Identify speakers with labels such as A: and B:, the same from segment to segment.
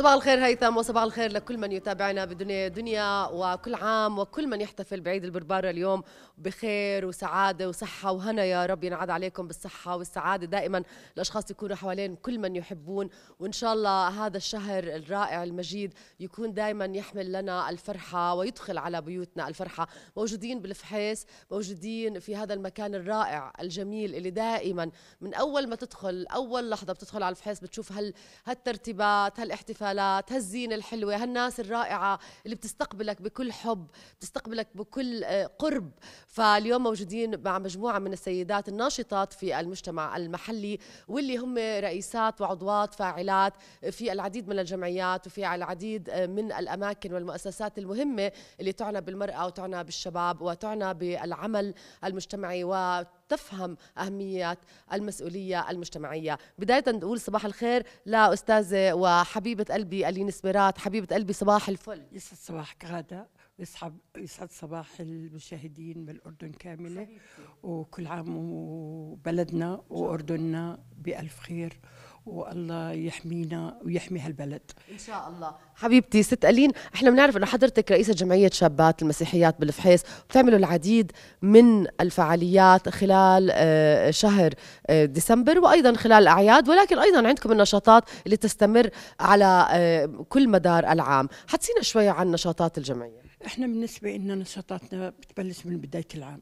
A: صباح الخير هيثم وصباح الخير لكل من يتابعنا بدنيا دنيا وكل عام وكل من يحتفل بعيد البربارة اليوم بخير وسعادة وصحة وهنا يا رب ينعاد عليكم بالصحة والسعادة دائما الأشخاص يكونوا حوالين كل من يحبون وإن شاء الله هذا الشهر الرائع المجيد يكون دائما يحمل لنا الفرحة ويدخل على بيوتنا الفرحة موجودين بالفحيس موجودين في هذا المكان الرائع الجميل اللي دائما من أول ما تدخل أول لحظة بتدخل على الفحيس بتشوف هل هالترتيبات هالاحتفال هالشغلات هالزينة الحلوة هالناس الرائعة اللي بتستقبلك بكل حب بتستقبلك بكل آه، قرب فاليوم موجودين مع مجموعة من السيدات الناشطات في المجتمع المحلي واللي هم رئيسات وعضوات فاعلات في العديد من الجمعيات وفي العديد آه، من الأماكن والمؤسسات المهمة اللي تعنى بالمرأة وتعنى بالشباب وتعنى بالعمل المجتمعي و تفهم أهمية المسؤولية المجتمعية بداية نقول صباح الخير لأستاذة وحبيبة قلبي ألين سبيرات حبيبة قلبي صباح الفل يسعد صباحك غادة يسعد يسعد
B: صباح المشاهدين بالأردن كاملة وكل عام وبلدنا وأردننا بألف خير والله يحمينا ويحمي هالبلد
A: ان شاء الله حبيبتي ست الين احنا بنعرف انه حضرتك رئيسه جمعيه شابات المسيحيات بالفحيص بتعملوا العديد من الفعاليات خلال آه، شهر آه، ديسمبر وايضا خلال الاعياد ولكن ايضا عندكم النشاطات اللي تستمر على آه، كل مدار العام حتسينا شوي عن نشاطات الجمعيه
B: احنا بالنسبه لنا نشاطاتنا بتبلش من بدايه العام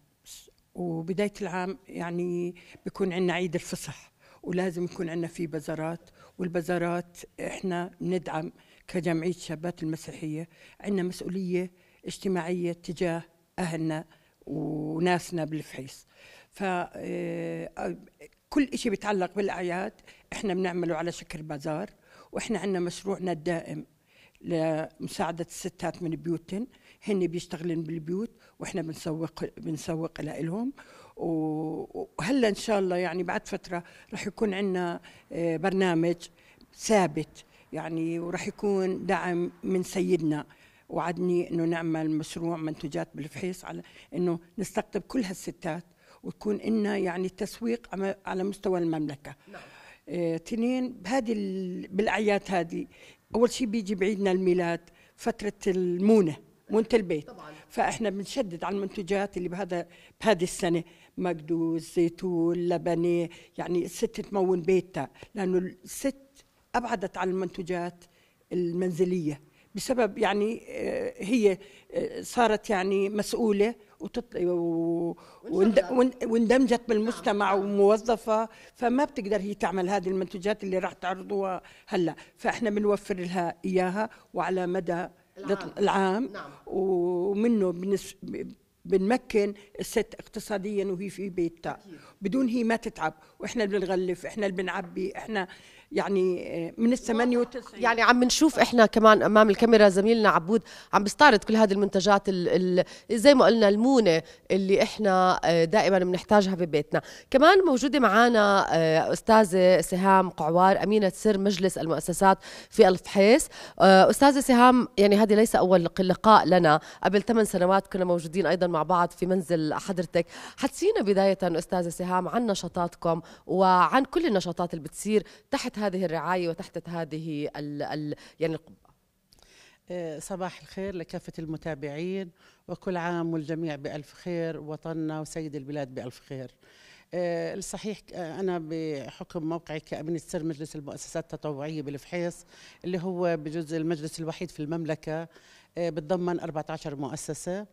B: وبدايه العام يعني بيكون عندنا عيد الفصح ولازم يكون عندنا في بازارات والبازارات احنا ندعم كجمعيه شابات المسيحيه عندنا مسؤوليه اجتماعيه تجاه اهلنا وناسنا بالفحيص ف آه، كل شيء بيتعلق بالاعياد احنا بنعمله على شكل بازار واحنا عندنا مشروعنا الدائم لمساعدة الستات من بيوتهن هن بيشتغلن بالبيوت واحنا بنسوق بنسوق لهم وهلا ان شاء الله يعني بعد فتره رح يكون عندنا آه، برنامج ثابت يعني ورح يكون دعم من سيدنا وعدني انه نعمل مشروع منتجات بالفحيص على انه نستقطب كل هالستات وتكون لنا يعني تسويق على مستوى المملكه نعم. آه، بهذه بالاعياد هذه اول شيء بيجي بعيدنا الميلاد فتره المونه مونه البيت طبعا فاحنا بنشدد على المنتجات اللي بهذا بهذه السنه مقدوس زيتون لبنه يعني الست تمون بيتها لانه الست ابعدت عن المنتجات المنزليه بسبب يعني آه، هي آه، صارت يعني مسؤوله وتط... و... واندمجت بالمجتمع نعم. وموظفه فما بتقدر هي تعمل هذه المنتجات اللي راح تعرضوها هلا فاحنا بنوفر لها اياها وعلى مدى العام, العام نعم. ومنه بنمكن الست اقتصاديا وهي في بيتها بدون هي ما تتعب واحنا اللي بنغلف احنا اللي بنعبي احنا
A: يعني من ال 98 يعني عم نشوف احنا كمان امام الكاميرا زميلنا عبود عم بيستعرض كل هذه المنتجات ال ال زي ما قلنا المونه اللي احنا آه، دائما بنحتاجها ببيتنا كمان موجوده معنا آه، استاذه سهام قعوار امينه سر مجلس المؤسسات في الفحيص آه، استاذه سهام يعني هذه ليس اول لقاء لنا قبل ثمان سنوات كنا موجودين ايضا مع مع بعض في منزل حضرتك حدثينا بداية أستاذة سهام عن نشاطاتكم وعن كل النشاطات اللي بتصير تحت هذه الرعاية وتحت هذه ال ال يعني القبة آه، صباح الخير لكافة المتابعين وكل عام
C: والجميع بألف خير وطننا وسيد البلاد بألف خير آه، الصحيح آه، انا بحكم موقعي كامين سر مجلس المؤسسات التطوعيه بالفحيص اللي هو بجزء المجلس الوحيد في المملكه بتضمن 14 مؤسسه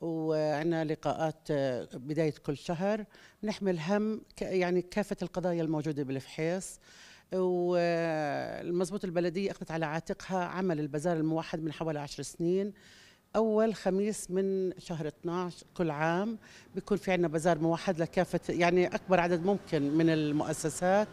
C: وعنا لقاءات آه، بداية كل شهر نحمل هم يعني كافة القضايا الموجودة بالفحيص والمزبوط البلدية أخذت على عاتقها عمل البازار الموحد من حوالي عشر سنين اول خميس من شهر 12 كل عام بيكون في عندنا بازار موحد لكافه يعني اكبر عدد ممكن من المؤسسات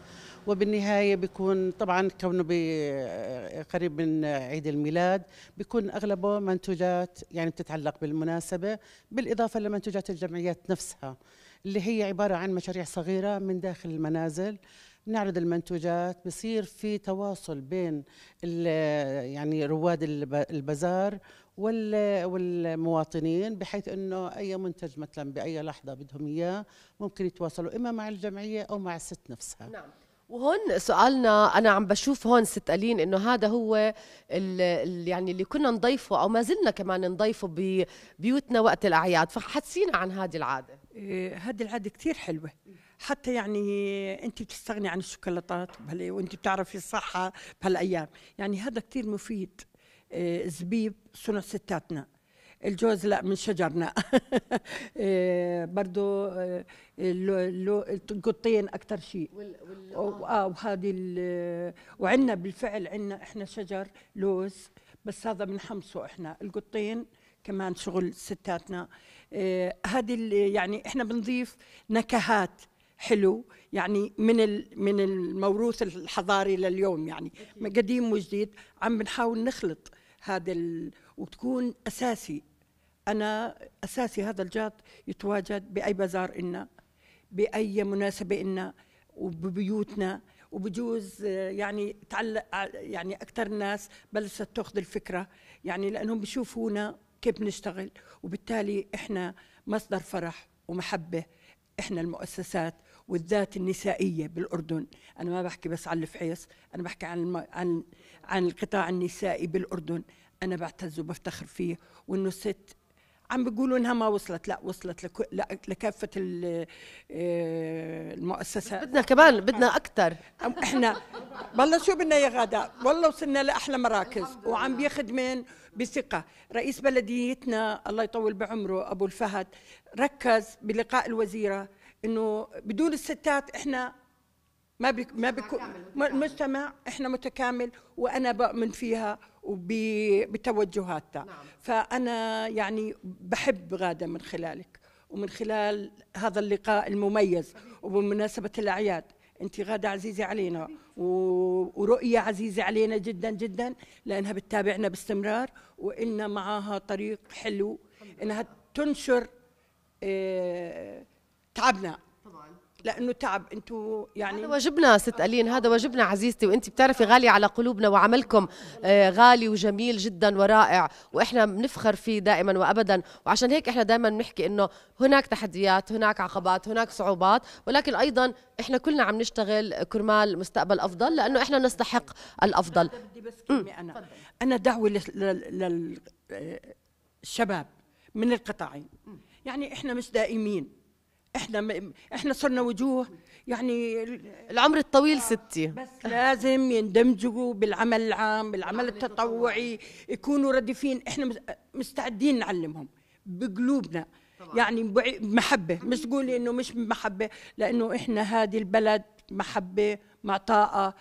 C: وبالنهايه بيكون طبعا كونه آه، قريب من عيد الميلاد بيكون اغلبه منتوجات يعني بتتعلق بالمناسبه بالاضافه لمنتوجات الجمعيات نفسها اللي هي عباره عن مشاريع صغيره من داخل المنازل نعرض المنتوجات بصير في تواصل بين يعني رواد البازار والمواطنين بحيث انه اي منتج مثلا باي لحظه بدهم اياه ممكن يتواصلوا اما مع الجمعيه او مع الست نفسها نعم
A: وهون سؤالنا انا عم بشوف هون ست الين انه هذا هو اللي يعني اللي كنا نضيفه او ما زلنا كمان نضيفه ببيوتنا وقت الاعياد فحدثينا عن هذه العاده
B: إيه، هذه العاده كثير حلوه حتى يعني انت بتستغني عن الشوكولاتات وانت بتعرفي الصحه بهالايام يعني هذا كثير مفيد آه، زبيب صنع ستاتنا الجوز لا من شجرنا آه، برضو آه، القطين اكثر شيء اه وهذه وعندنا بالفعل عندنا احنا شجر لوز بس هذا بنحمصه احنا القطين كمان شغل ستاتنا هذه يعني احنا بنضيف نكهات حلو يعني من من الموروث الحضاري لليوم يعني قديم وجديد عم بنحاول نخلط هذا وتكون اساسي انا اساسي هذا الجات يتواجد باي بازار إلنا باي مناسبه إلنا وببيوتنا وبجوز يعني تعلق يعني اكثر الناس بلشت تاخذ الفكره يعني لانهم بيشوفونا كيف بنشتغل وبالتالي احنا مصدر فرح ومحبه احنا المؤسسات والذات النسائيه بالاردن انا ما بحكي بس عن الفحيص انا بحكي عن الم... عن عن القطاع النسائي بالاردن انا بعتز وبفتخر فيه وانه الست عم بيقولوا انها ما وصلت لا وصلت لك... لا لكافه آه، المؤسسات بدنا
A: كمان بدنا اكثر
B: احنا والله شو بدنا يا غاده والله وصلنا لاحلى مراكز وعم بيخدمين بثقه رئيس بلديتنا الله يطول بعمره ابو الفهد ركز بلقاء الوزيره انه بدون الستات احنا ما بيك ما بكون مجتمع احنا متكامل وانا بؤمن فيها وبتوجهاتها نعم. فانا يعني بحب غاده من خلالك ومن خلال هذا اللقاء المميز وبمناسبه الاعياد انت غاده عزيزه علينا ورؤيه عزيزه علينا جدا جدا لانها بتتابعنا باستمرار وإلنا معاها طريق حلو انها تنشر إيه تعبنا طبعا لانه تعب انتم يعني هذا واجبنا
A: ست الين هذا واجبنا عزيزتي وانت بتعرفي غالي على قلوبنا وعملكم آه، غالي وجميل جدا ورائع واحنا بنفخر فيه دائما وابدا وعشان هيك احنا دائما بنحكي انه هناك تحديات هناك عقبات هناك صعوبات ولكن ايضا احنا كلنا عم نشتغل كرمال مستقبل افضل لانه احنا نستحق الافضل بدي بس كلمه انا انا دعوه للشباب آه، من القطاعين
B: يعني احنا مش دائمين احنا م... احنا صرنا وجوه يعني العمر الطويل آه ستي بس آه. لازم يندمجوا بالعمل العام بالعمل آه، التطوعي يكونوا ردفين احنا مستعدين نعلمهم بقلوبنا يعني بمحبه مش تقولي انه مش بمحبه لانه احنا هذه البلد محبه معطاءه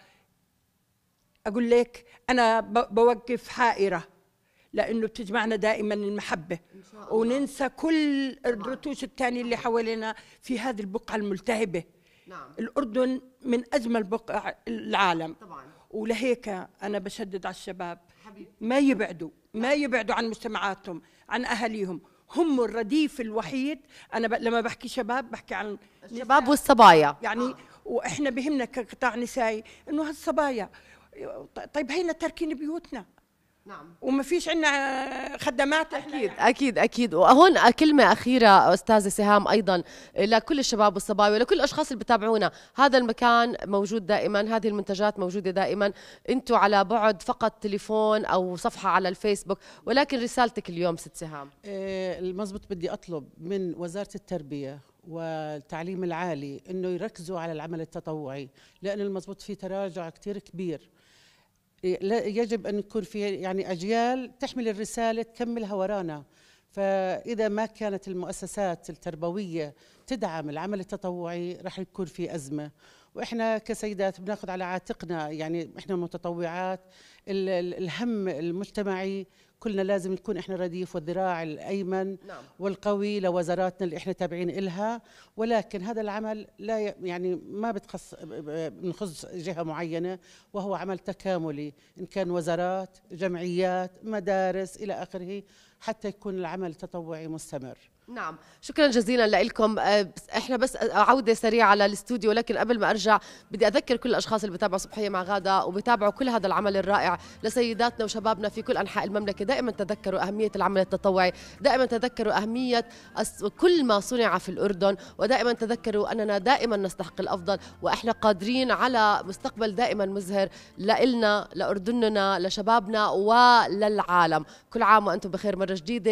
B: اقول لك انا بوقف حائره لانه بتجمعنا دائما المحبه إن شاء الله. وننسى كل الرتوش الثاني اللي حوالينا في هذه البقعه الملتهبه نعم الاردن من اجمل بقع العالم طبعا ولهيك انا بشدد على الشباب حبيب. ما يبعدوا ما نعم. يبعدوا عن مجتمعاتهم عن اهاليهم هم الرديف الوحيد انا ب... لما بحكي شباب بحكي عن الشباب والصبايا يعني آه. واحنا بهمنا كقطاع نسائي انه هالصبايا طيب هينا تاركين بيوتنا
A: نعم وما فيش عندنا خدمات اكيد يعني. اكيد اكيد وهون كلمه اخيره استاذه سهام ايضا لكل الشباب والصبايا ولكل الاشخاص اللي بتابعونا هذا المكان موجود دائما هذه المنتجات موجوده دائما انتم على بعد فقط تليفون او صفحه على الفيسبوك ولكن رسالتك اليوم ست سهام
C: آه، المزبط بدي اطلب من وزاره التربيه والتعليم العالي انه يركزوا على العمل التطوعي لان المزبوط في تراجع كثير كبير لا يجب ان يكون في يعني اجيال تحمل الرساله تكملها ورانا فاذا ما كانت المؤسسات التربويه تدعم العمل التطوعي رح يكون في ازمه واحنا كسيدات بناخذ على عاتقنا يعني احنا متطوعات الهم المجتمعي كلنا لازم نكون احنا رديف والذراع الايمن نعم. والقوي لوزاراتنا اللي احنا تابعين إلها ولكن هذا العمل لا يعني ما بتخص بنخص جهه معينه وهو عمل تكاملي ان كان وزارات جمعيات مدارس الى اخره حتى يكون العمل تطوعي مستمر
A: نعم شكرا جزيلا لكم آه، احنا بس عوده سريعه للاستوديو لكن قبل ما ارجع بدي اذكر كل الاشخاص اللي بتابعوا صبحيه مع غاده وبتابعوا كل هذا العمل الرائع لسيداتنا وشبابنا في كل انحاء المملكه دائما تذكروا اهميه العمل التطوعي دائما تذكروا اهميه كل ما صنع في الاردن ودائما تذكروا اننا دائما نستحق الافضل واحنا قادرين على مستقبل دائما مزهر لإلنا لاردننا لشبابنا وللعالم كل عام وانتم بخير مره جديده